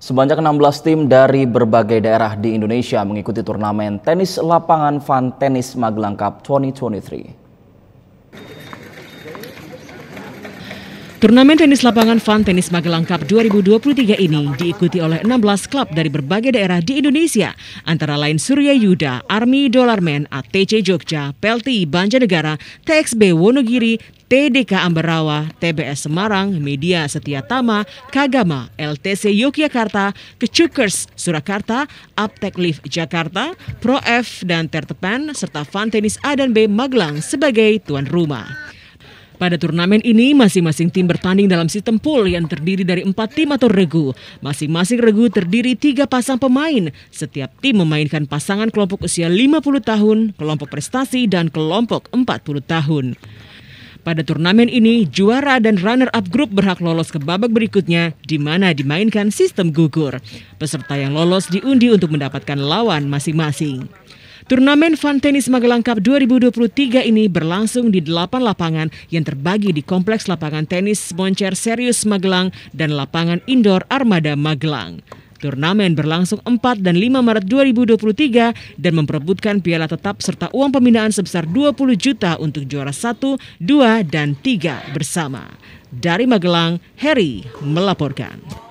Sebanyak 16 tim dari berbagai daerah di Indonesia mengikuti turnamen tenis lapangan Fun Tennis Magelang Cup 2023. Turnamen tenis lapangan Fun Tenis Magelang Cup 2023 ini diikuti oleh 16 klub dari berbagai daerah di Indonesia, antara lain Surya Yuda, Army Dollarman, ATC Jogja, Pelti Banjarnegara, TXB Wonogiri, TDK Ambarawa, TBS Semarang, Media Setia Tama, Kagama, LTC Yogyakarta, Kecukers Surakarta, Aptek Jakarta, Pro F dan Tertepan, serta Fun Tenis A dan B Magelang sebagai tuan rumah. Pada turnamen ini, masing-masing tim bertanding dalam sistem pool yang terdiri dari empat tim atau regu. Masing-masing regu terdiri tiga pasang pemain. Setiap tim memainkan pasangan kelompok usia 50 tahun, kelompok prestasi, dan kelompok 40 tahun. Pada turnamen ini, juara dan runner-up grup berhak lolos ke babak berikutnya, di mana dimainkan sistem gugur. Peserta yang lolos diundi untuk mendapatkan lawan masing-masing. Turnamen Fun Tennis Magelang Cup 2023 ini berlangsung di delapan lapangan yang terbagi di Kompleks Lapangan Tenis Moncer Serius Magelang dan Lapangan Indoor Armada Magelang. Turnamen berlangsung 4 dan 5 Maret 2023 dan memperebutkan piala tetap serta uang pembinaan sebesar 20 juta untuk juara 1, 2, dan 3 bersama. Dari Magelang, Harry melaporkan.